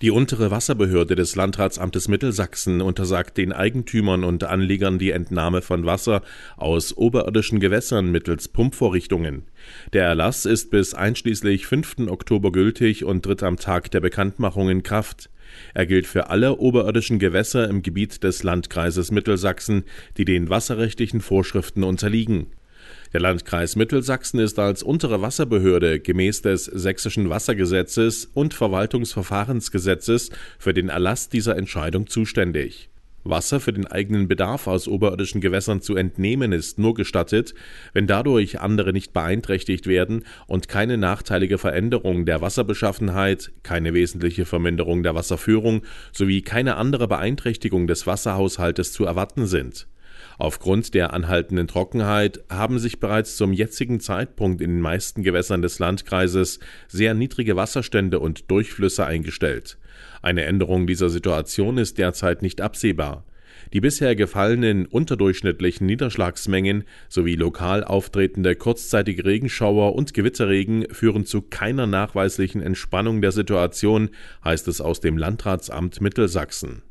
Die untere Wasserbehörde des Landratsamtes Mittelsachsen untersagt den Eigentümern und Anlegern die Entnahme von Wasser aus oberirdischen Gewässern mittels Pumpvorrichtungen. Der Erlass ist bis einschließlich 5. Oktober gültig und tritt am Tag der Bekanntmachung in Kraft. Er gilt für alle oberirdischen Gewässer im Gebiet des Landkreises Mittelsachsen, die den wasserrechtlichen Vorschriften unterliegen. Der Landkreis Mittelsachsen ist als untere Wasserbehörde gemäß des sächsischen Wassergesetzes und Verwaltungsverfahrensgesetzes für den Erlass dieser Entscheidung zuständig. Wasser für den eigenen Bedarf aus oberirdischen Gewässern zu entnehmen ist nur gestattet, wenn dadurch andere nicht beeinträchtigt werden und keine nachteilige Veränderung der Wasserbeschaffenheit, keine wesentliche Verminderung der Wasserführung sowie keine andere Beeinträchtigung des Wasserhaushaltes zu erwarten sind Aufgrund der anhaltenden Trockenheit haben sich bereits zum jetzigen Zeitpunkt in den meisten Gewässern des Landkreises sehr niedrige Wasserstände und Durchflüsse eingestellt. Eine Änderung dieser Situation ist derzeit nicht absehbar. Die bisher gefallenen unterdurchschnittlichen Niederschlagsmengen sowie lokal auftretende kurzzeitige Regenschauer und Gewitterregen führen zu keiner nachweislichen Entspannung der Situation, heißt es aus dem Landratsamt Mittelsachsen.